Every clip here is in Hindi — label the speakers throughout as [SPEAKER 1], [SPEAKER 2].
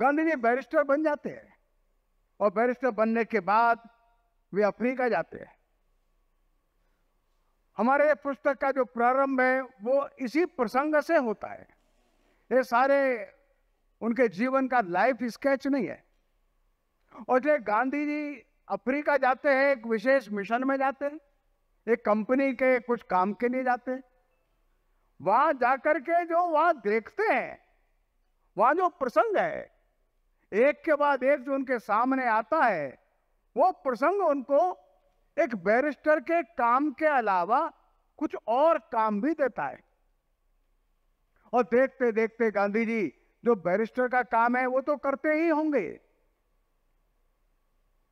[SPEAKER 1] गांधी जी बैरिस्टर बन जाते हैं और बैरिस्टर बनने के बाद वे अफ्रीका जाते हैं हमारे पुस्तक का जो प्रारंभ है वो इसी प्रसंग से होता है ये सारे उनके जीवन का लाइफ स्केच नहीं है और जो गांधी जी अफ्रीका जाते हैं एक विशेष मिशन में जाते हैं एक कंपनी के कुछ काम के लिए जाते हैं वहां जाकर के जो वहां देखते हैं वहां जो प्रसंग है एक के बाद एक जो उनके सामने आता है वो प्रसंग उनको एक बैरिस्टर के काम के अलावा कुछ और काम भी देता है और देखते देखते गांधी जी जो बैरिस्टर का काम है वो तो करते ही होंगे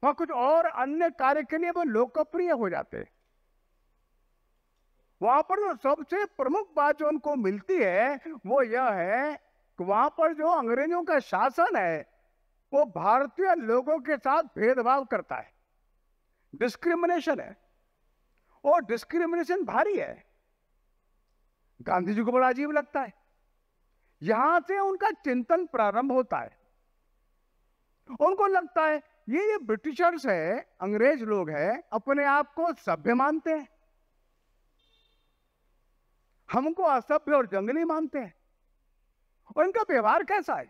[SPEAKER 1] वहां कुछ और अन्य कार्य के लिए वो लोकप्रिय हो जाते वहां पर जो सबसे प्रमुख बात जो उनको मिलती है वो यह है कि वहां पर जो अंग्रेजों का शासन है वो भारतीय लोगों के साथ भेदभाव करता है डिस्क्रिमिनेशन है और डिस्क्रिमिनेशन भारी है गांधी जी को बड़ा अजीब लगता है यहां से उनका चिंतन प्रारंभ होता है उनको लगता है ये ये ब्रिटिशर्स है अंग्रेज लोग हैं अपने आप को सभ्य मानते हैं हमको असभ्य और जंगली मानते हैं और इनका व्यवहार कैसा है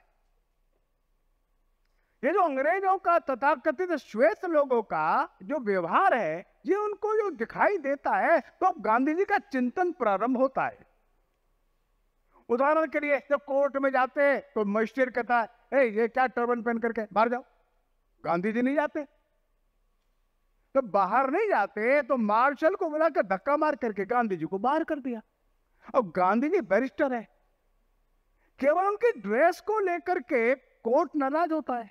[SPEAKER 1] ये जो अंग्रेजों का तथाकथित श्वेत लोगों का जो व्यवहार है ये उनको जो दिखाई देता है तो अब गांधी जी का चिंतन प्रारंभ होता है उदाहरण के लिए जब कोर्ट में जाते हैं तो मजिस्ट्रेट कहता है ये क्या टर्बन पहन करके बाहर जाओ गांधी जी नहीं जाते तो बाहर नहीं जाते तो मार्शल को बुलाकर धक्का मार करके गांधी जी को बाहर कर दिया अब गांधी जी बैरिस्टर है केवल उनकी ड्रेस को लेकर के कोर्ट नाराज होता है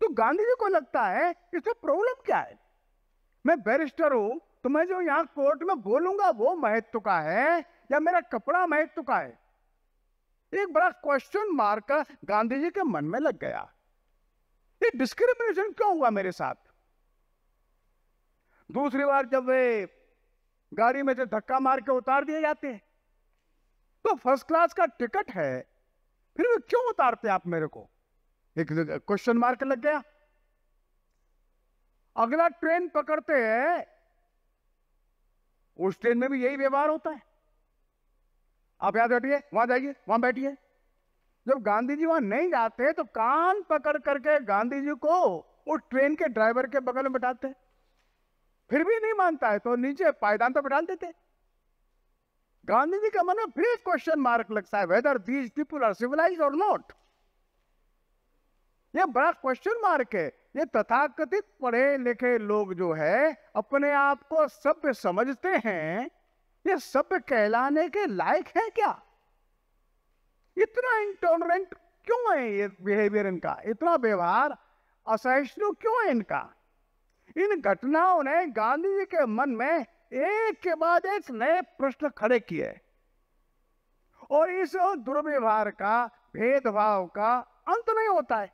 [SPEAKER 1] तो गांधी जी को लगता है इसमें प्रॉब्लम क्या है मैं बैरिस्टर हूं तो मैं जो यहाँ कोर्ट में बोलूंगा वो महत्व का है या मेरा कपड़ा महत्व का है एक बड़ा क्वेश्चन मार्क गांधी जी के मन में लग गया ये डिस्क्रिमिनेशन क्यों हुआ मेरे साथ दूसरी बार जब वे गाड़ी में से धक्का मार के उतार दिए जाते हैं तो फर्स्ट क्लास का टिकट है फिर वे क्यों उतारते आप मेरे को एक क्वेश्चन मार्क लग गया अगला ट्रेन पकड़ते हैं उस ट्रेन में भी यही व्यवहार होता है आप याद बैठिए वहां जाइए वहां बैठिए जब गांधी जी वहां नहीं जाते तो कान पकड़ करके गांधी जी को उस ट्रेन के ड्राइवर के बगल में बैठाते फिर भी नहीं मानता है तो नीचे पायदान तो बैठा देते गांधी जी का मन में फिर क्वेश्चन मार्क लगता है whether these people are civilised और नॉट ये बड़ा क्वेश्चन मार्क है ये तथाकथित पढ़े लिखे लोग जो है अपने आप को सभ्य समझते हैं ये सभ्य कहलाने के लायक है क्या इतना इंटॉलरेंट क्यों है ये बिहेवियर इनका इतना व्यवहार असहिष्णु क्यों है इनका इन घटनाओं ने गांधी जी के मन में एक के बाद एक नए प्रश्न खड़े किए और इस दुर्व्यवहार का भेदभाव का अंत नहीं होता है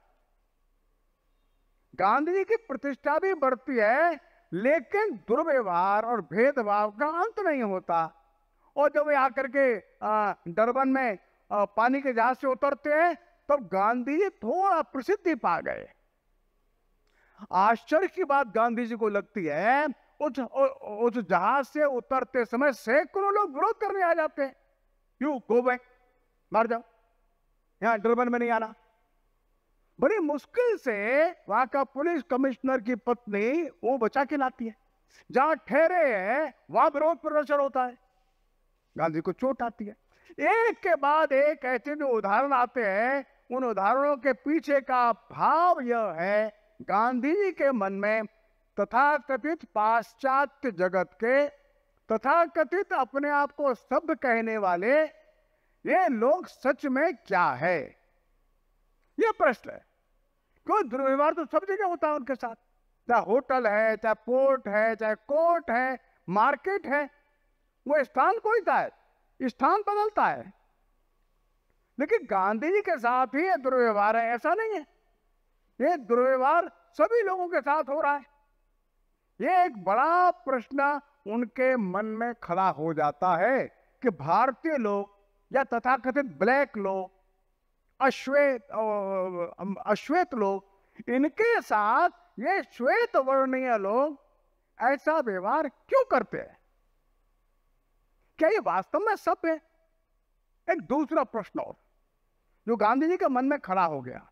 [SPEAKER 1] गांधी जी की प्रतिष्ठा भी बढ़ती है लेकिन दुर्व्यवहार और भेदभाव का अंत नहीं होता और जब वे आकर के डरबन में आ, पानी के जहाज से उतरते हैं तब तो गांधी जी थोड़ा प्रसिद्धि पा गए आश्चर्य की बात गांधी जी को लगती है उस उस जहाज से उतरते समय सैकड़ों लोग विरोध करने आ जाते हैं यू गो बैक मार जाओ यहां डरबन में नहीं आना बड़ी मुश्किल से वहां का पुलिस कमिश्नर की पत्नी वो बचा के लाती है जहां ठहरे है वहां विरोध प्रदर्शन होता है गांधी को चोट आती है एक के बाद एक ऐसे जो उदाहरण आते हैं उन उदाहरणों के पीछे का भाव यह है गांधी जी के मन में तथाकथित पाश्चात्य जगत के तथाकथित अपने आप को सब कहने वाले ये लोग सच में क्या है ये प्रश्न है क्यों दुर्व्यवहार तो सब जगह होता है उनके साथ चाहे होटल है चाहे पोर्ट है चाहे कोर्ट है मार्केट है वो स्थान कोई था है स्थान बदलता है लेकिन गांधी जी के साथ ही दुर्व्यवहार है ऐसा नहीं है ये दुर्व्यवहार सभी लोगों के साथ हो रहा है ये एक बड़ा प्रश्न उनके मन में खड़ा हो जाता है कि भारतीय लोग या तथाकथित ब्लैक लोग अश्वेत अश्वेत लोग इनके साथ ये श्वेत वर्णीय लोग ऐसा व्यवहार क्यों करते हैं क्या ये वास्तव में सभ्य है एक दूसरा प्रश्न और जो गांधी जी के मन में खड़ा हो गया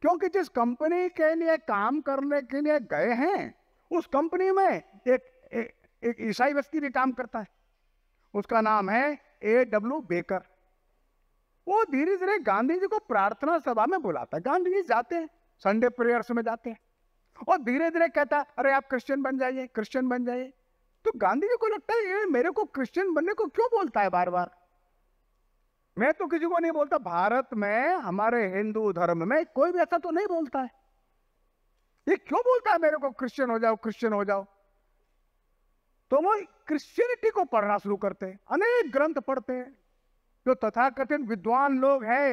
[SPEAKER 1] क्योंकि जिस कंपनी के लिए काम करने के लिए गए हैं उस कंपनी में एक एक ईसाई व्यक्ति भी काम करता है उसका नाम है ए डब्ल्यू बेकर वो धीरे धीरे गांधी जी को प्रार्थना सभा में बुलाता गांधी जी जाते हैं संडे प्रेयर्स में जाते हैं और धीरे धीरे कहता अरे आप क्रिश्चियन बन जाइए क्रिश्चियन बन जाइए तो गांधी जी को लगता है ये मेरे को क्रिश्चियन बनने को क्यों बोलता है बार बार मैं तो किसी को नहीं बोलता भारत में हमारे हिंदू धर्म में कोई भी ऐसा तो नहीं बोलता है ये क्यों बोलता है मेरे को क्रिश्चियन हो जाओ क्रिश्चियन हो जाओ तो वो क्रिश्चियनिटी को पढ़ना शुरू करते हैं अनेक ग्रंथ पढ़ते हैं जो तथाकथित विद्वान लोग हैं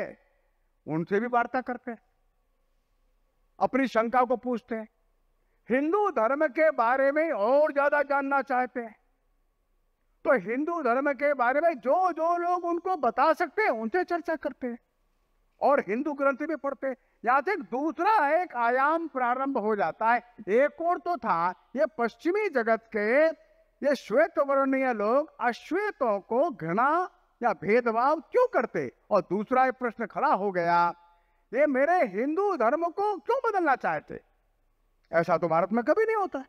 [SPEAKER 1] उनसे भी वार्ता करते हैं अपनी शंका को पूछते हैं हिंदू धर्म के बारे में और ज्यादा जानना चाहते हैं तो हिंदू धर्म के बारे में जो जो लोग उनको बता सकते हैं उनसे चर्चा करते हैं और हिंदू ग्रंथ भी पढ़ते हैं यहाँ से दूसरा एक आयाम प्रारंभ हो जाता है एक और तो था ये पश्चिमी जगत के ये श्वेत वर्णीय लोग अश्वेतों को घृणा या भेदभाव क्यों करते और दूसरा प्रश्न खड़ा हो गया ये मेरे हिंदू धर्म को क्यों बदलना चाहते ऐसा तो भारत में कभी नहीं होता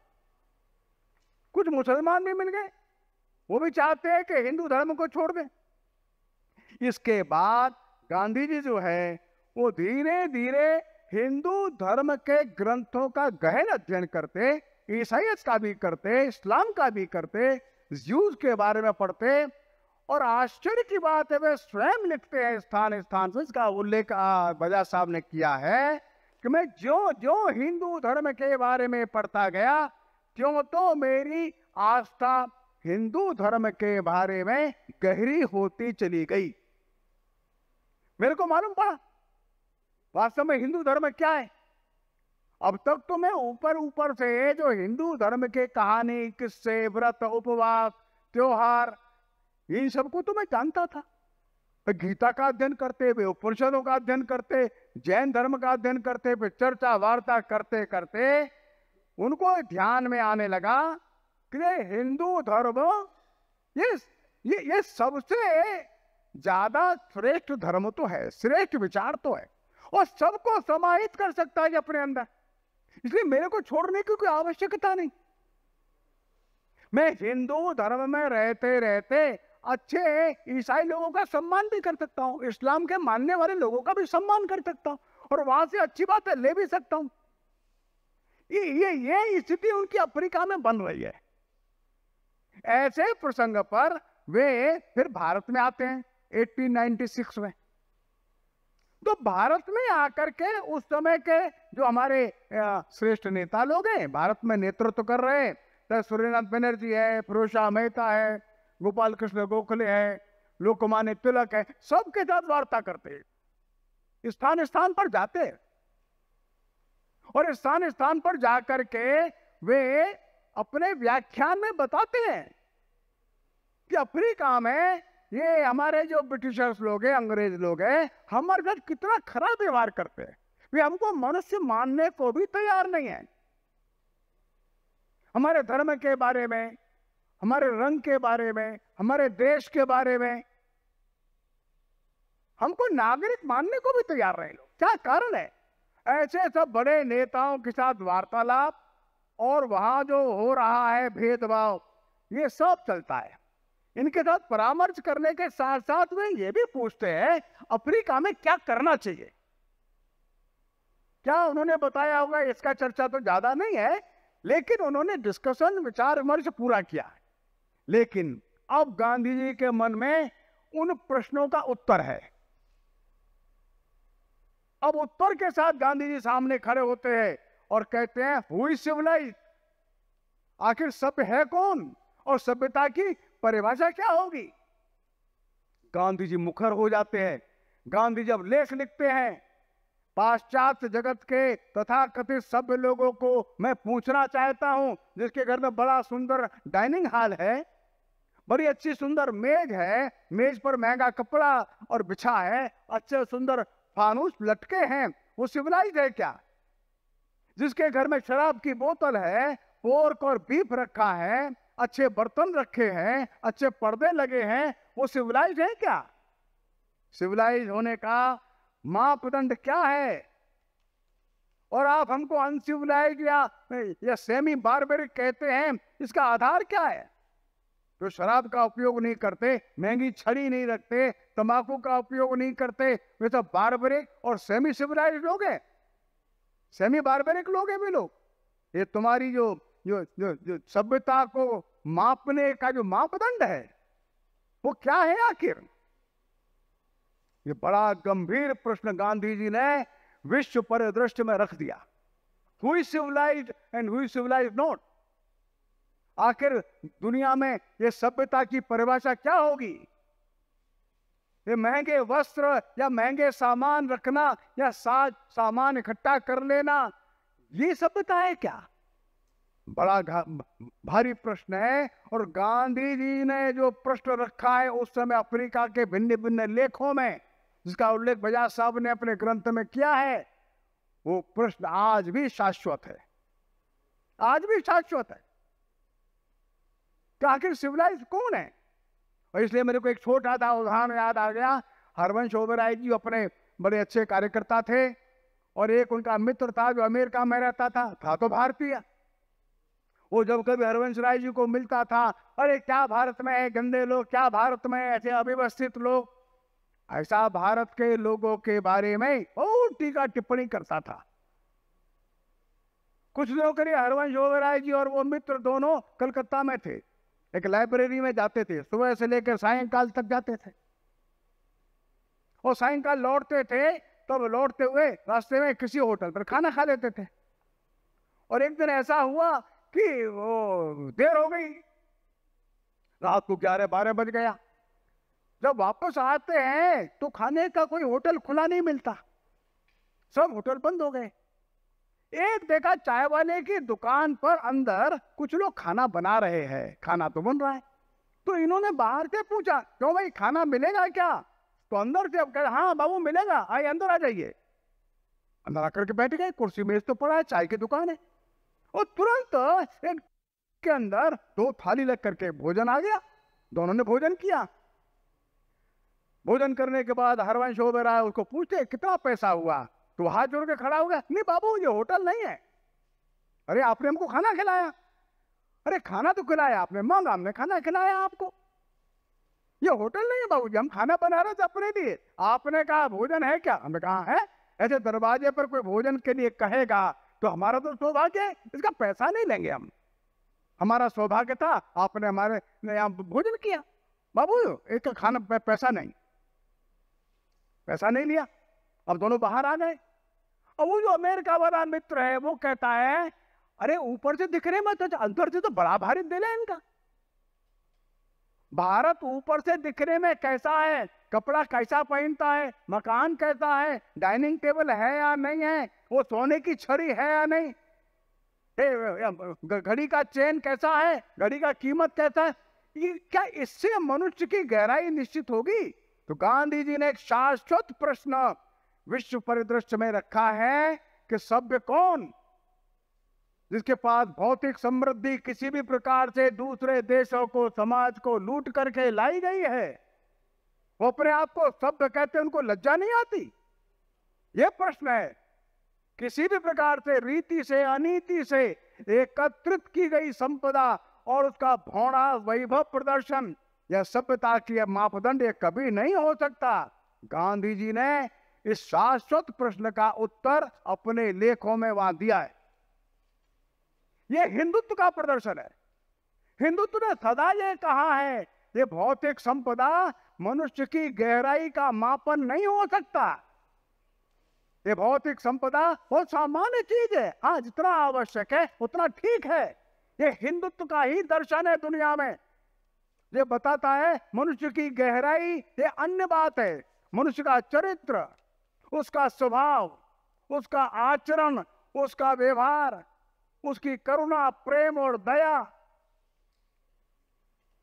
[SPEAKER 1] कुछ मुसलमान भी मिल गए वो भी चाहते हैं कि हिंदू धर्म को छोड़ दें इसके बाद गांधी जी जो है वो धीरे धीरे हिंदू धर्म के ग्रंथों का गहन अध्ययन करते ईसाइत का भी करते इस्लाम का भी करते जूस के बारे में पढ़ते और आश्चर्य की बात है वे स्वयं लिखते हैं स्थान स्थान से इसका उल्लेख बजा साहब ने किया है कि मैं जो जो हिंदू धर्म के बारे में पढ़ता गया क्यों तो मेरी आस्था हिंदू धर्म के बारे में गहरी होती चली गई मेरे को मालूम पड़ा वास्तव में हिंदू धर्म क्या है अब तक तो मैं ऊपर ऊपर से जो हिंदू धर्म के कहानी किस्से व्रत उपवास त्योहार इन सबको तो मैं जानता था गीता का अध्ययन करते हुए उपनिषदों का अध्ययन करते जैन धर्म का अध्ययन करते फिर चर्चा वार्ता करते करते उनको ध्यान में आने लगा कि हिंदू धर्म ये ये ये सबसे ज्यादा श्रेष्ठ धर्म तो है श्रेष्ठ विचार तो है और सबको समाहित कर सकता है अपने अंदर इसलिए मेरे को छोड़ने की कोई आवश्यकता नहीं मैं हिंदू धर्म में रहते रहते अच्छे ईसाई लोगों का सम्मान भी कर सकता हूँ इस्लाम के मानने वाले लोगों का भी सम्मान कर सकता हूँ और वहां से अच्छी बात ले भी सकता हूँ ये ये ये स्थिति उनकी अफ्रीका में बन रही है ऐसे प्रसंग पर वे फिर भारत में आते हैं 1896 में तो भारत में आकर के उस समय के जो हमारे श्रेष्ठ नेता लोग हैं भारत में नेतृत्व कर रहे हैं तो सूर्यनाथ बनर्जी है फिरोज शाह मेहता है गोपाल कृष्ण गोखले हैं लोकमान्य तिलक है सबके साथ वार्ता करते हैं स्थान स्थान पर जाते हैं और स्थान स्थान पर जाकर के वे अपने व्याख्यान में बताते हैं कि अपनी काम है ये हमारे जो ब्रिटिशर्स लोग हैं अंग्रेज लोग हैं हमारे साथ कितना खराब व्यवहार करते हैं वे हमको मनुष्य मानने को भी तैयार नहीं है हमारे धर्म के बारे में हमारे रंग के बारे में हमारे देश के बारे में हमको नागरिक मानने को भी तैयार रहे लोग क्या कारण है ऐसे सब बड़े नेताओं के साथ वार्तालाप और वहां जो हो रहा है भेदभाव ये सब चलता है इनके साथ परामर्श करने के साथ साथ वे ये भी पूछते हैं अफ्रीका में क्या करना चाहिए क्या उन्होंने बताया होगा इसका चर्चा तो ज्यादा नहीं है लेकिन उन्होंने डिस्कशन विचार विमर्श पूरा किया लेकिन अब गांधी जी के मन में उन प्रश्नों का उत्तर है अब उत्तर के साथ गांधी जी सामने खड़े होते हैं और कहते हैं हुई सिविलाइज आखिर सभ्य है कौन और सभ्यता की परिभाषा क्या होगी गांधी जी मुखर हो जाते हैं गांधी जब लेख लिखते हैं पाश्चात्य जगत के तथा कथित सभ्य लोगों को मैं पूछना चाहता हूं जिसके घर में बड़ा सुंदर डाइनिंग हॉल है बड़ी अच्छी सुंदर मेज है मेज पर महंगा कपड़ा और बिछा है अच्छे सुंदर फानूस लटके हैं वो सिविलाइज है क्या जिसके घर में शराब की बोतल है पोर्क और बीफ रखा है अच्छे बर्तन रखे हैं अच्छे पर्दे लगे हैं वो सिविलाइज है क्या सिविलाइज होने का मापदंड क्या है और आप हमको अनसिविलाइज या, या सेमी बारबेरिक कहते हैं इसका आधार क्या है जो शराब का उपयोग नहीं करते महंगी छड़ी नहीं रखते तंबाकू का उपयोग नहीं करते वे तो बारबरिक और सेमी सिविलाइज लोग हैं सेमी बारबरिक लोग हैं वे लोग ये तुम्हारी जो जो जो, जो सभ्यता को मापने का जो मापदंड है वो क्या है आखिर ये बड़ा गंभीर प्रश्न गांधी जी ने विश्व परिदृश्य में रख दिया हुई सिविलाइज एंड हुई सिविलाइज नॉट आखिर दुनिया में ये सभ्यता की परिभाषा क्या होगी ये महंगे वस्त्र या महंगे सामान रखना या साज सामान इकट्ठा कर लेना ये सभ्यता है क्या बड़ा भारी प्रश्न है और गांधी जी ने जो प्रश्न रखा है उस समय अफ्रीका के भिन्न भिन्न लेखों में जिसका उल्लेख बजाज साहब ने अपने ग्रंथ में किया है वो प्रश्न आज भी शाश्वत है आज भी शाश्वत है तो आखिर सिविलाइज कौन है और इसलिए मेरे को एक छोटा सा उदाहरण याद आ गया हरवंश ओबराय जी अपने बड़े अच्छे कार्यकर्ता थे और एक उनका मित्र था जो अमेरिका में रहता था था तो भारतीय वो जब कभी हरवंश राय जी को मिलता था अरे क्या भारत में है गंदे लोग क्या भारत में ऐसे अव्यवस्थित लोग ऐसा भारत के लोगों के बारे में बहुत टीका टिप्पणी करता था कुछ लोग करिए हरवंश ओबराय जी और वो मित्र दोनों कलकत्ता में थे एक लाइब्रेरी में जाते थे सुबह से लेकर सायंकाल तक जाते थे और सायंकाल लौटते थे तब तो लौटते हुए रास्ते में किसी होटल पर खाना खा लेते थे और एक दिन ऐसा हुआ कि वो देर हो गई रात को ग्यारह बारह बज गया जब वापस आते हैं तो खाने का कोई होटल खुला नहीं मिलता सब होटल बंद हो गए एक देखा चाय वाले की दुकान पर अंदर कुछ लोग खाना बना रहे हैं खाना तो बन रहा है तो इन्होंने बाहर से पूछा क्यों भाई खाना मिलेगा क्या तो अंदर से कह हाँ बाबू मिलेगा आइए अंदर आ जाइए अंदर आकर के बैठ गए कुर्सी मेज तो पड़ा है चाय की दुकान है और तुरंत एक के अंदर दो थाली लग करके भोजन आ गया दोनों ने भोजन किया भोजन करने के बाद हरवंश हो रहा है उसको पूछते कितना पैसा हुआ तो हाथ जोड़ के खड़ा हो गया नहीं बाबू ये होटल नहीं है अरे आपने हमको खाना खिलाया अरे खाना तो खिलाया आपने मांगा हमने खाना खिलाया आपको ये होटल नहीं है बाबू जी हम खाना बना रहे थे अपने लिए आपने कहा भोजन है क्या हमने कहा है ऐसे दरवाजे पर कोई भोजन के लिए कहेगा तो हमारा तो सौभाग्य है इसका पैसा नहीं लेंगे हम हमारा सौभाग्य था आपने हमारे यहाँ भोजन किया बाबू इसका खाना पैसा नहीं पैसा नहीं लिया अब दोनों बाहर आ गए और वो जो अमेरिका वाला मित्र है वो कहता है अरे ऊपर से दिख रहे मत अच्छा, अंदर से तो बड़ा भारी दिल है इनका भारत ऊपर से दिखने में कैसा है कपड़ा कैसा पहनता है मकान कैसा है डाइनिंग टेबल है या नहीं है वो सोने की छड़ी है या नहीं घड़ी का चेन कैसा है घड़ी का कीमत कैसा है ये क्या इससे मनुष्य की गहराई निश्चित होगी तो गांधी जी ने एक शाश्वत प्रश्न विश्व परिदृश्य में रखा है कि सभ्य कौन जिसके पास भौतिक समृद्धि किसी भी प्रकार से दूसरे देशों को समाज को लूट करके लाई गई है वो अपने आप को सभ्य कहते उनको लज्जा नहीं आती ये प्रश्न है किसी भी प्रकार से रीति से अनिति से एकत्रित की गई संपदा और उसका भौड़ा वैभव प्रदर्शन यह सभ्यता की मापदंड कभी नहीं हो सकता गांधी जी ने इस शाश्वत प्रश्न का उत्तर अपने लेखों में वहां दिया है यह हिंदुत्व का प्रदर्शन है हिंदुत्व ने सदा यह कहा है ये भौतिक संपदा मनुष्य की गहराई का मापन नहीं हो सकता ये भौतिक संपदा बहुत सामान्य चीज है हाँ जितना आवश्यक है उतना ठीक है ये हिंदुत्व का ही दर्शन है दुनिया में ये बताता है मनुष्य की गहराई ये अन्य बात है मनुष्य का चरित्र उसका स्वभाव उसका आचरण उसका व्यवहार उसकी करुणा प्रेम और दया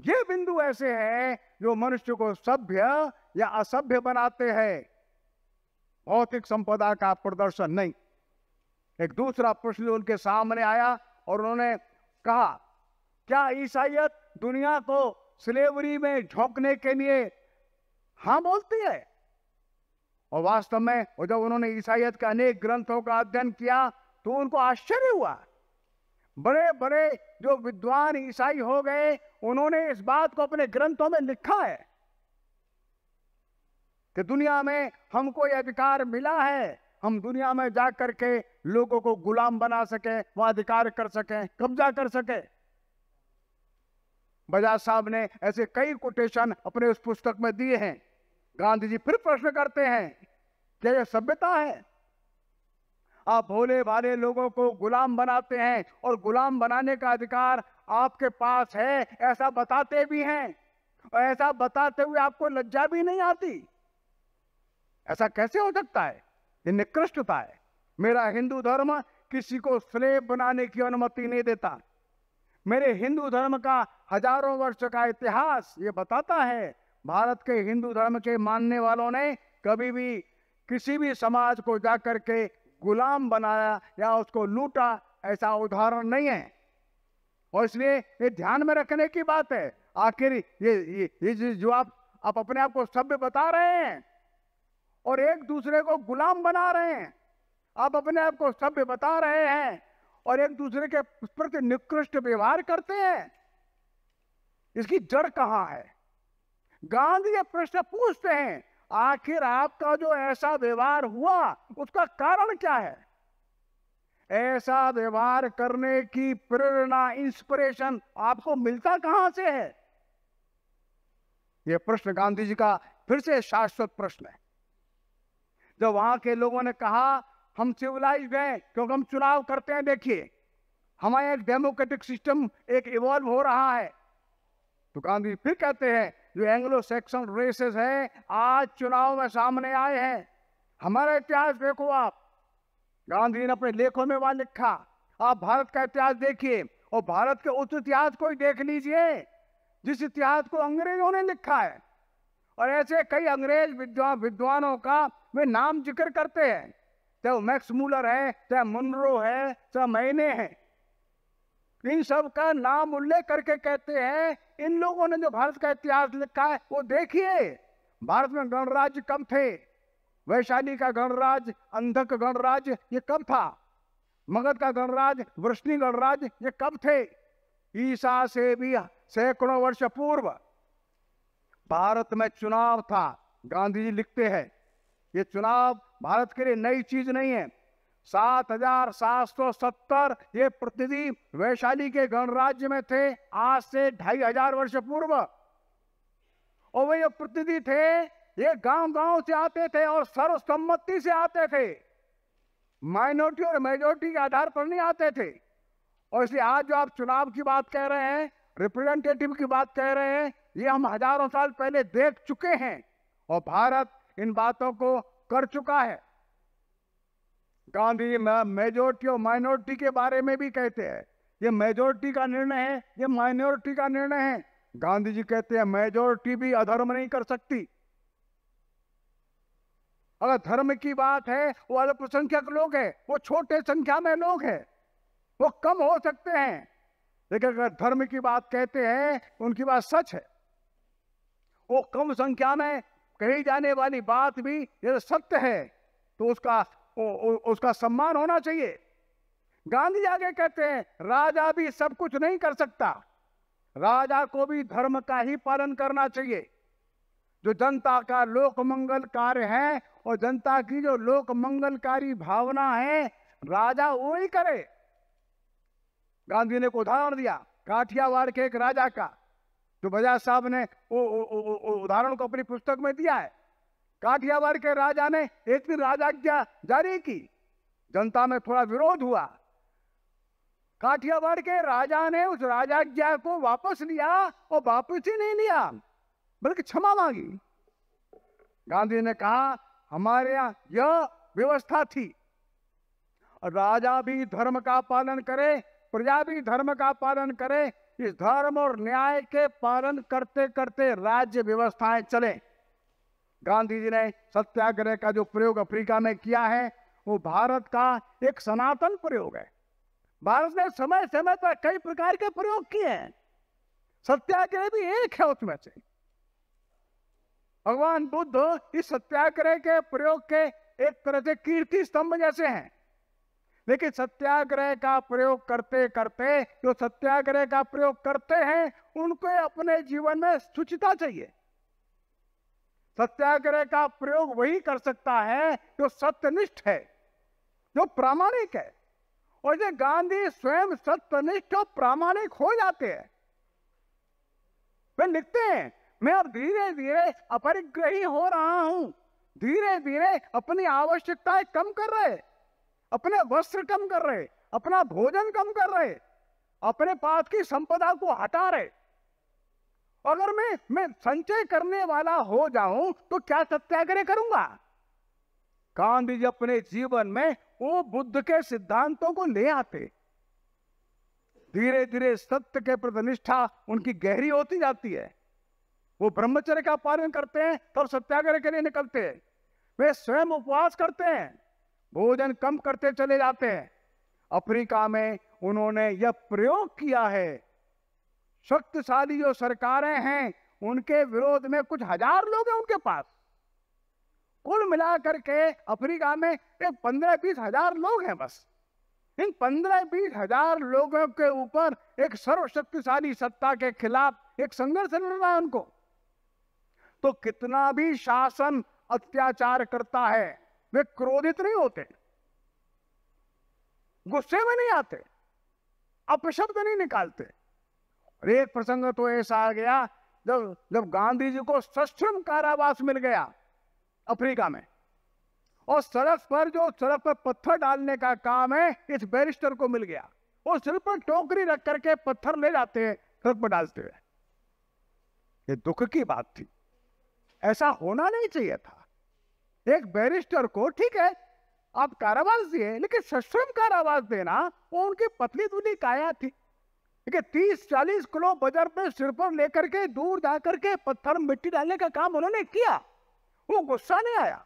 [SPEAKER 1] ये बिंदु ऐसे हैं जो मनुष्य को सभ्य या असभ्य बनाते हैं भौतिक संपदा का प्रदर्शन नहीं एक दूसरा प्रश्न उनके सामने आया और उन्होंने कहा क्या ईसाइत दुनिया को स्लेवरी में झोंकने के लिए हाँ बोलती है और वास्तव में और जब उन्होंने ईसाइत के अनेक ग्रंथों का अध्ययन किया तो उनको आश्चर्य हुआ बड़े बड़े जो विद्वान ईसाई हो गए उन्होंने इस बात को अपने ग्रंथों में लिखा है कि दुनिया में हमको यह अधिकार मिला है हम दुनिया में जा करके लोगों को गुलाम बना सके वह अधिकार कर सके कब्जा कर सके बजाज साहब ने ऐसे कई कोटेशन अपने उस पुस्तक में दिए हैं गांधी जी फिर प्रश्न करते हैं क्या यह सभ्यता है आप भोले भाले लोगों को गुलाम बनाते हैं और गुलाम बनाने का अधिकार आपके पास है ऐसा बताते भी हैं और ऐसा बताते हुए आपको लज्जा भी नहीं आती ऐसा कैसे हो सकता है ये निकृष्टता है मेरा हिंदू धर्म किसी को स्लेब बनाने की अनुमति नहीं देता मेरे हिंदू धर्म का हजारों वर्ष का इतिहास ये बताता है भारत के हिंदू धर्म के मानने वालों ने कभी भी किसी भी समाज को जाकर के गुलाम बनाया या उसको लूटा ऐसा उदाहरण नहीं है और इसलिए ये ध्यान में रखने की बात है आखिर ये ये, ये जो आप आप अपने आप को सभ्य बता रहे हैं और एक दूसरे को गुलाम बना रहे हैं आप अपने आप को सभ्य बता रहे हैं और एक दूसरे के प्रति निकृष्ट व्यवहार करते हैं इसकी जड़ कहाँ है गांधी ये प्रश्न पूछते हैं आखिर आपका जो ऐसा व्यवहार हुआ उसका कारण क्या है ऐसा व्यवहार करने की प्रेरणा इंस्पिरेशन आपको मिलता कहां से है यह प्रश्न गांधी जी का फिर से शाश्वत प्रश्न है जब वहां के लोगों ने कहा हम सिविलाइज हैं क्योंकि हम चुनाव करते हैं देखिए हमारे एक डेमोक्रेटिक सिस्टम एक इवॉल्व हो रहा है तो गांधी फिर कहते हैं जो एंग्लो सेक्सन रेसेस है आज चुनाव में सामने आए हैं हमारा इतिहास देखो आप गांधी ने अपने लेखों में वहां लिखा आप भारत का इतिहास देखिए और भारत के उस इतिहास को ही देख लीजिए जिस इतिहास को अंग्रेजों ने लिखा है और ऐसे कई अंग्रेज विद्वान विद्वानों का वे नाम जिक्र करते हैं चाहे मैक्स मूलर है चाहे मुनरो है चाहे मैने हैं इन सब का नाम उल्लेख करके कहते हैं इन लोगों ने जो भारत का इतिहास लिखा है वो देखिए भारत में गणराज्य कम थे वैशाली का गणराज अंधक गणराज ये कम था मगध का गणराज वृष्णि गणराज ये कम थे ईसा से भी सैकड़ों वर्ष पूर्व भारत में चुनाव था गांधी जी लिखते हैं ये चुनाव भारत के लिए नई चीज नहीं है सात हजार सात सौ सत्तर ये प्रतिनिधि वैशाली के गणराज्य में थे आज से ढाई हजार वर्ष पूर्व और वे प्रतिदिन प्रतिनिधि थे ये गांव गांव से आते थे और सर्वसम्मति से आते थे माइनॉरिटी और मेजोरिटी के आधार पर नहीं आते थे और इसलिए आज जो आप चुनाव की बात कह रहे हैं रिप्रेजेंटेटिव की बात कह रहे हैं ये हम हजारों साल पहले देख चुके हैं और भारत इन बातों को कर चुका है गांधी मेजोरिटी और माइनॉरिटी के बारे में भी कहते हैं ये मेजोरिटी का निर्णय है ये माइनॉरिटी का निर्णय है गांधी जी कहते हैं मेजोरिटी भी अधर्म नहीं कर सकती अगर धर्म की बात है वो अल्पसंख्यक लोग हैं वो छोटे संख्या में लोग हैं वो कम हो सकते हैं लेकिन अगर धर्म की बात कहते हैं उनकी बात सच है वो कम संख्या में कही जाने वाली बात भी यदि सत्य है तो उसका उसका सम्मान होना चाहिए गांधी आगे कहते हैं राजा भी सब कुछ नहीं कर सकता राजा को भी धर्म का ही पालन करना चाहिए जो जनता का लोक मंगल कार्य है और जनता की जो लोक मंगलकारी भावना है राजा वो ही करे गांधी ने एक उदाहरण दिया काठियावाड़ के एक राजा का जो बजाज साहब ने वो उदाहरण को अपनी पुस्तक में दिया है काठियावाड़ के राजा ने एक दिन राजाज्ञा जारी की जनता में थोड़ा विरोध हुआ काठियावाड़ के राजा ने उस राजाज्ञा को वापस लिया और वापस ही नहीं लिया बल्कि क्षमा मांगी गांधी ने कहा हमारे यहां यह व्यवस्था थी राजा भी धर्म का पालन करे प्रजा भी धर्म का पालन करे इस धर्म और न्याय के पालन करते करते राज्य व्यवस्थाएं चले गांधी जी ने सत्याग्रह का जो प्रयोग अफ्रीका में किया है वो भारत का एक सनातन प्रयोग है भारत ने समय समय पर कई प्रकार के प्रयोग किए हैं सत्याग्रह भी एक है उसमें से भगवान बुद्ध इस सत्याग्रह के प्रयोग के एक तरह से कीर्ति स्तंभ जैसे हैं लेकिन सत्याग्रह का प्रयोग करते करते जो सत्याग्रह का प्रयोग करते हैं उनको अपने जीवन में शुचिता चाहिए सत्याग्रह का प्रयोग वही कर सकता है जो सत्यनिष्ठ है जो प्रामाणिक है और जो गांधी स्वयं सत्यनिष्ठ और प्रामाणिक हो जाते हैं वे लिखते हैं मैं अब धीरे धीरे अपरिग्रही हो रहा हूं धीरे धीरे अपनी आवश्यकताएं कम कर रहे अपने वस्त्र कम कर रहे अपना भोजन कम कर रहे अपने पास की संपदा को हटा रहे अगर मैं मैं संचय करने वाला हो जाऊं तो क्या सत्याग्रह करूंगा गांधी जी अपने जीवन में वो बुद्ध के सिद्धांतों को ले आते धीरे धीरे सत्य के प्रति निष्ठा उनकी गहरी होती जाती है वो ब्रह्मचर्य का पालन करते हैं तब सत्याग्रह के लिए निकलते हैं वे स्वयं उपवास करते हैं भोजन कम करते चले जाते हैं अफ्रीका में उन्होंने यह प्रयोग किया है शक्तिशाली जो सरकारें हैं उनके विरोध में कुछ हजार लोग हैं उनके पास कुल मिलाकर के अफ्रीका में एक पंद्रह बीस हजार लोग हैं बस इन पंद्रह बीस हजार लोगों के ऊपर एक सर्वशक्तिशाली सत्ता के खिलाफ एक संघर्ष लड़ रहा है उनको तो कितना भी शासन अत्याचार करता है वे क्रोधित नहीं होते गुस्से में नहीं आते अपशब्द नहीं निकालते और एक प्रसंग तो ऐसा आ गया जब जब गांधी जी को सश्रम कारावास मिल गया अफ्रीका में और सड़क पर जो सड़क पर पत्थर डालने का काम है इस बैरिस्टर को मिल गया वो सिर पर टोकरी रख करके पत्थर ले जाते हैं सड़क पर डालते हुए ये दुख की बात थी ऐसा होना नहीं चाहिए था एक बैरिस्टर को ठीक है आप कारावास दिए लेकिन सश्रम कारावास देना वो उनकी पतली दुली काया थी ठीक है तीस चालीस किलो बजर पे सिर पर लेकर के दूर जा करके पत्थर मिट्टी डालने का काम उन्होंने किया वो गुस्सा नहीं आया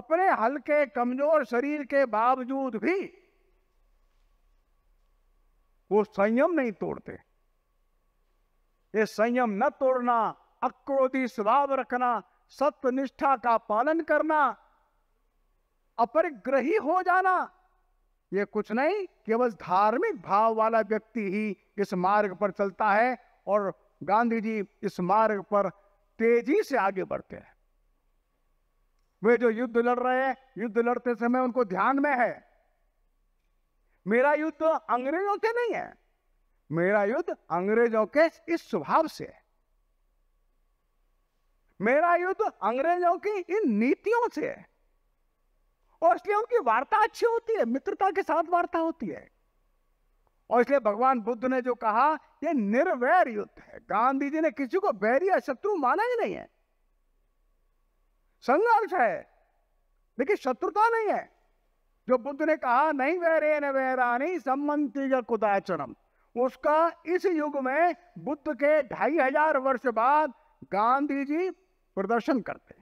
[SPEAKER 1] अपने हल्के कमजोर शरीर के बावजूद भी वो संयम नहीं तोड़ते ये संयम न तोड़ना अक्रोधी स्वभाव रखना सत्य निष्ठा का पालन करना अपरिग्रही हो जाना ये कुछ नहीं केवल धार्मिक भाव वाला व्यक्ति ही इस मार्ग पर चलता है और गांधी जी इस मार्ग पर तेजी से आगे बढ़ते हैं वे जो युद्ध लड़ रहे हैं युद्ध लड़ते समय उनको ध्यान में है मेरा युद्ध अंग्रेजों से नहीं है मेरा युद्ध अंग्रेजों के इस स्वभाव से है मेरा युद्ध अंग्रेजों की इन नीतियों से है और इसलिए उनकी वार्ता अच्छी होती है मित्रता के साथ वार्ता होती है और इसलिए भगवान बुद्ध ने जो कहा यह निर्वैर युद्ध है गांधी जी ने किसी को बैरी या शत्रु माना ही नहीं है संघर्ष है देखिए शत्रुता नहीं है जो बुद्ध ने कहा नहीं वैरे न वैरा नहीं या कुदाचरम उसका इस युग में बुद्ध के ढाई हजार वर्ष बाद गांधी जी प्रदर्शन करते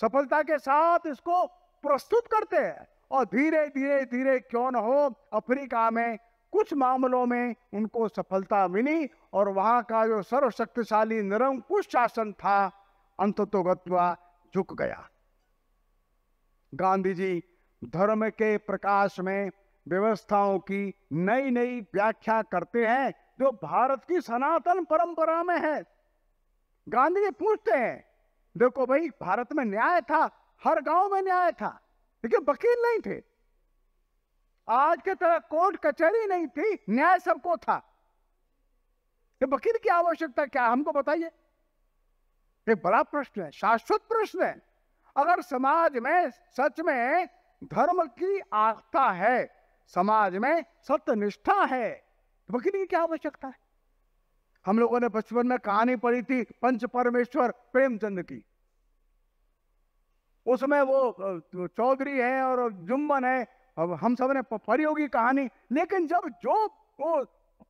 [SPEAKER 1] सफलता के साथ इसको प्रस्तुत करते हैं और धीरे धीरे धीरे क्यों न हो अफ्रीका में कुछ मामलों में उनको सफलता मिली और वहाँ का जो सर्वशक्तिशाली निरंकुश शासन था तो झुक गया गांधी जी धर्म के प्रकाश में व्यवस्थाओं की नई नई व्याख्या करते हैं जो भारत की सनातन परंपरा में है गांधी जी पूछते हैं देखो भाई भारत में न्याय था हर गांव में न्याय था लेकिन वकील नहीं थे आज के तरह कोर्ट कचहरी नहीं थी न्याय सबको था ये वकील की आवश्यकता क्या हमको बताइए ये बड़ा प्रश्न है शाश्वत प्रश्न है अगर समाज में सच में धर्म की आस्था है समाज में सत्य निष्ठा है तो वकील की क्या आवश्यकता है हम लोगों ने बचपन में कहानी पढ़ी थी पंच परमेश्वर प्रेमचंद की उसमें वो चौधरी है और जुम्बन है अब हम सब ने परियोगी होगी कहानी लेकिन जब जो वो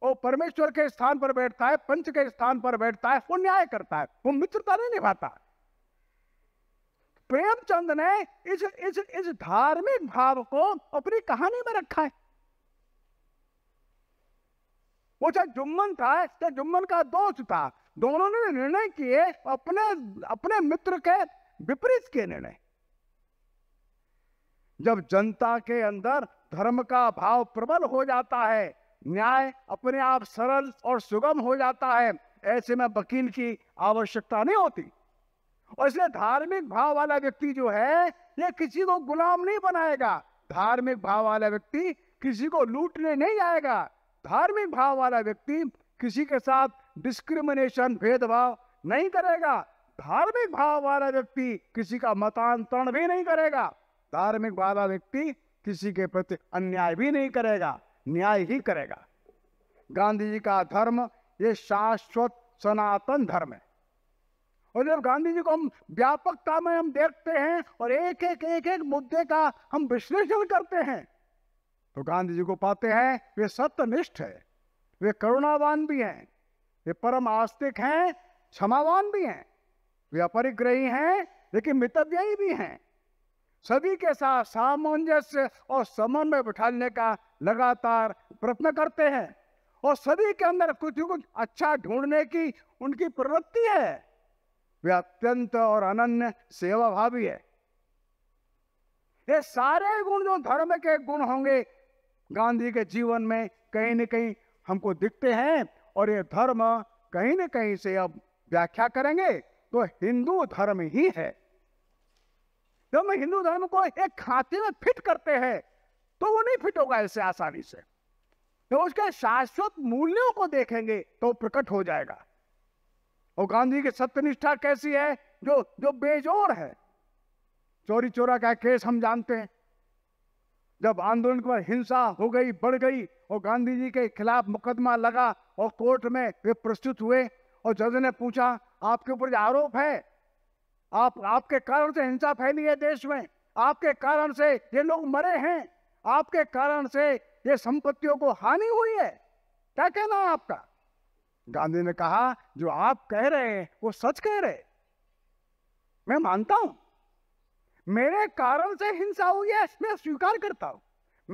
[SPEAKER 1] वो परमेश्वर के स्थान पर बैठता है पंच के स्थान पर बैठता है वो न्याय करता है वो मित्रता नहीं निभाता प्रेमचंद ने इस इस इस धार्मिक भाव को अपनी कहानी में रखा है वो चाहे जुम्मन था चाहे जुम्मन का दोस्त था दोनों ने निर्णय किए अपने अपने मित्र के विपरीत के निर्णय जब जनता के अंदर धर्म का भाव प्रबल हो जाता है न्याय अपने आप सरल और सुगम हो जाता है ऐसे में वकील की आवश्यकता नहीं होती और इसलिए धार्मिक भाव वाला व्यक्ति जो है ये किसी को गुलाम नहीं बनाएगा धार्मिक भाव वाला व्यक्ति किसी को लूटने नहीं आएगा धार्मिक भाव वाला व्यक्ति किसी के साथ डिस्क्रिमिनेशन भेदभाव नहीं करेगा धार्मिक भाव वाला व्यक्ति किसी का मतांतरण भी नहीं करेगा धार्मिक वाला व्यक्ति किसी के प्रति अन्याय भी नहीं करेगा न्याय ही करेगा गांधी जी का धर्म ये शाश्वत सनातन धर्म है और जब गांधी जी को हम व्यापकता में हम देखते हैं और एक एक एक एक मुद्दे का हम विश्लेषण करते हैं तो गांधी जी को पाते हैं वे सत्यनिष्ठ है वे करुणावान भी हैं वे परम आस्तिक हैं क्षमावान भी हैं वे अपरिग्रही हैं लेकिन मितव्ययी भी हैं सभी के साथ सामंजस्य और समन्वय बिठाने का लगातार प्रयत्न करते हैं और सभी के अंदर कुछ कुछ अच्छा ढूंढने की उनकी प्रवृत्ति है वे अत्यंत और अनन्य भावी है ये सारे गुण जो धर्म के गुण होंगे गांधी के जीवन में कहीं न कहीं हमको दिखते हैं और ये धर्म कहीं न कहीं से अब व्याख्या करेंगे तो हिंदू धर्म ही है जब हम हिंदू धर्म को एक खाते में फिट करते हैं तो वो नहीं फिट होगा ऐसे आसानी से तो उसके शाश्वत मूल्यों को देखेंगे तो प्रकट हो जाएगा और गांधी की सत्यनिष्ठा कैसी है जो जो बेजोर है चोरी चोरा का केस हम जानते हैं जब आंदोलन के बाद हिंसा हो गई बढ़ गई और गांधी जी के खिलाफ मुकदमा लगा और कोर्ट में वे प्रस्तुत हुए और जज ने पूछा आपके ऊपर जो आरोप है आप आपके कारण से हिंसा फैली है देश में आपके कारण से ये लोग मरे हैं आपके कारण से ये संपत्तियों को हानि हुई है क्या कहना है आपका गांधी ने कहा जो आप कह रहे हैं वो सच कह रहे मैं मानता हूं मेरे कारण से हिंसा हुई है मैं स्वीकार करता हूं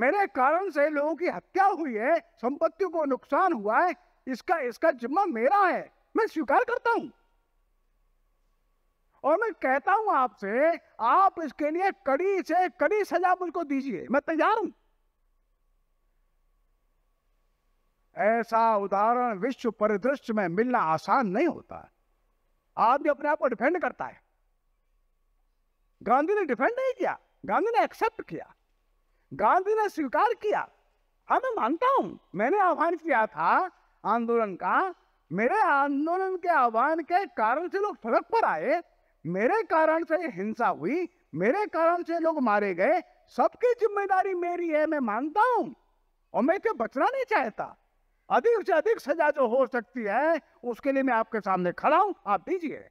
[SPEAKER 1] मेरे कारण से लोगों की हत्या हुई है संपत्तियों को नुकसान हुआ है इसका इसका जिम्मा मेरा है मैं स्वीकार करता हूं और मैं कहता हूं आपसे आप इसके लिए कड़ी से कड़ी सजा मुझको दीजिए मैं तैयार हूं ऐसा उदाहरण विश्व परिदृश्य में मिलना आसान नहीं होता आदमी अपने आप को डिफेंड करता है गांधी ने डिफेंड नहीं किया गांधी ने एक्सेप्ट किया गांधी ने स्वीकार किया हाँ मैं मानता हूं मैंने आह्वान किया था आंदोलन का मेरे आंदोलन के आह्वान के कारण से लोग सड़क पर आए मेरे कारण से हिंसा हुई मेरे कारण से लोग मारे गए सबकी जिम्मेदारी मेरी है मैं मानता हूं और मैं इसे बचना नहीं चाहता अधिक से अधिक सजा जो हो सकती है उसके लिए मैं आपके सामने खड़ा हूं आप दीजिए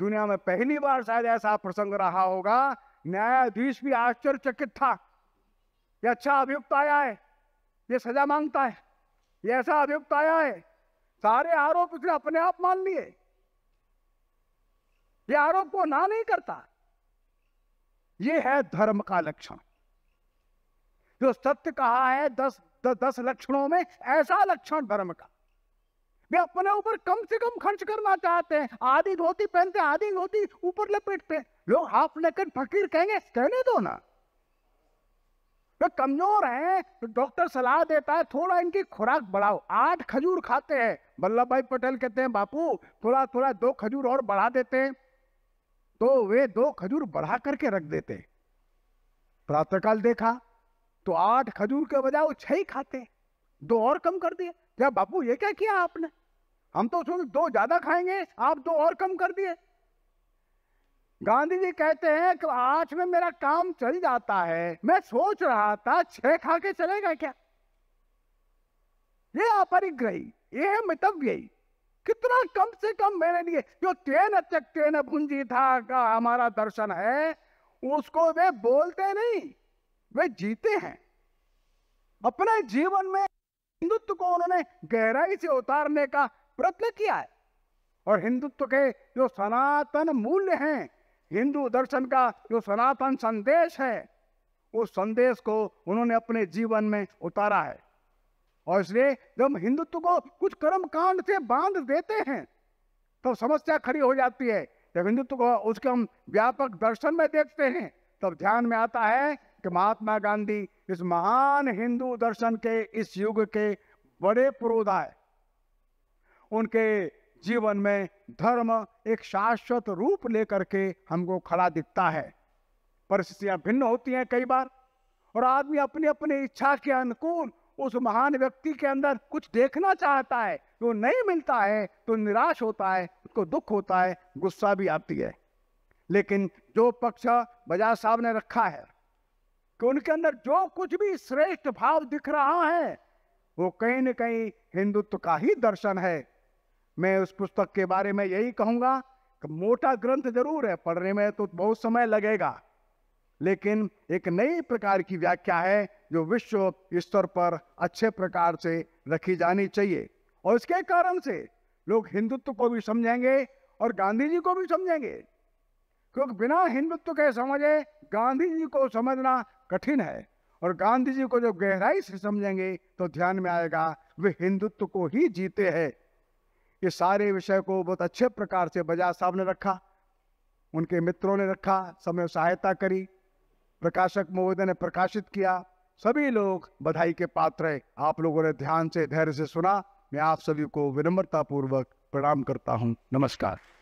[SPEAKER 1] दुनिया में पहली बार शायद ऐसा प्रसंग रहा होगा न्यायाधीश भी आश्चर्यचकित था ये अच्छा अभियुक्त आया है ये सजा मांगता है ये ऐसा अभियुक्त आया है सारे आरोप उसने अपने आप मान लिए ये आरोप को ना नहीं करता ये है धर्म का लक्षण जो सत्य कहा है दस द, दस लक्षणों में ऐसा लक्षण धर्म का वे अपने ऊपर कम से कम खर्च करना चाहते हैं आधी धोती पहनते आधी धोती ऊपर लपेटते लोग हाफ लेकर फकीर कहेंगे कहने दो ना वे कमजोर हैं तो डॉक्टर सलाह देता है थोड़ा इनकी खुराक बढ़ाओ आठ खजूर खाते हैं वल्लभ भाई पटेल कहते हैं बापू थोड़ा थोड़ा दो खजूर और बढ़ा देते हैं तो वे दो खजूर बढ़ा करके रख देते प्रातःकाल देखा तो आठ खजूर के बजाय वो छह ही खाते दो और कम कर दिए क्या बापू ये क्या किया आपने हम तो सुन दो ज्यादा खाएंगे आप दो और कम कर दिए गांधी जी कहते हैं कि आज में मेरा काम चल जाता है मैं सोच रहा था छह खा के चलेगा क्या ये अपरिग्रही ये है मितव्ययी कितना कम से कम मेरे लिए जो तेन अचक तेन पूंजी था का हमारा दर्शन है उसको वे बोलते नहीं वे जीते हैं अपने जीवन में हिंदुत्व को उन्होंने गहराई से उतारने का प्रयत्न किया है और हिंदुत्व के जो सनातन मूल्य हैं हिंदू दर्शन का जो सनातन संदेश है उस संदेश को उन्होंने अपने जीवन में उतारा है और इसलिए जब हम हिंदुत्व को कुछ कर्म कांड से बांध देते हैं तब तो समस्या खड़ी हो जाती है जब हिंदुत्व को उसके हम व्यापक दर्शन में देखते हैं तब ध्यान में आता है कि महात्मा गांधी इस महान हिंदू दर्शन के इस युग के बड़े पुरोधा है उनके जीवन में धर्म एक शाश्वत रूप लेकर के हमको खड़ा दिखता है परिस्थितियां भिन्न होती हैं कई बार और आदमी अपनी अपनी इच्छा के अनुकूल उस महान व्यक्ति के अंदर कुछ देखना चाहता है वो नहीं मिलता है तो निराश होता है उसको दुख होता है गुस्सा भी आती है लेकिन जो पक्ष बजाज साहब ने रखा है कि उनके अंदर जो कुछ भी श्रेष्ठ भाव दिख रहा है वो कहीं ना कहीं हिंदुत्व का ही दर्शन है मैं उस पुस्तक के बारे में यही कहूंगा कि मोटा ग्रंथ जरूर है पढ़ने में तो बहुत समय लगेगा लेकिन एक नई प्रकार की व्याख्या है जो विश्व स्तर पर अच्छे प्रकार से रखी जानी चाहिए और इसके कारण से लोग हिंदुत्व को भी समझेंगे और गांधी जी को भी समझेंगे क्योंकि बिना हिंदुत्व के समझे गांधी जी को समझना कठिन है और गांधी जी को जब गहराई से समझेंगे तो ध्यान में आएगा वे हिंदुत्व को ही जीते हैं ये सारे विषय को बहुत अच्छे प्रकार से बजाज साहब ने रखा उनके मित्रों ने रखा समय सहायता करी प्रकाशक महोदय ने प्रकाशित किया सभी लोग बधाई के पात्र हैं आप लोगों ने ध्यान से धैर्य से सुना मैं आप सभी को विनम्रता पूर्वक प्रणाम करता हूँ नमस्कार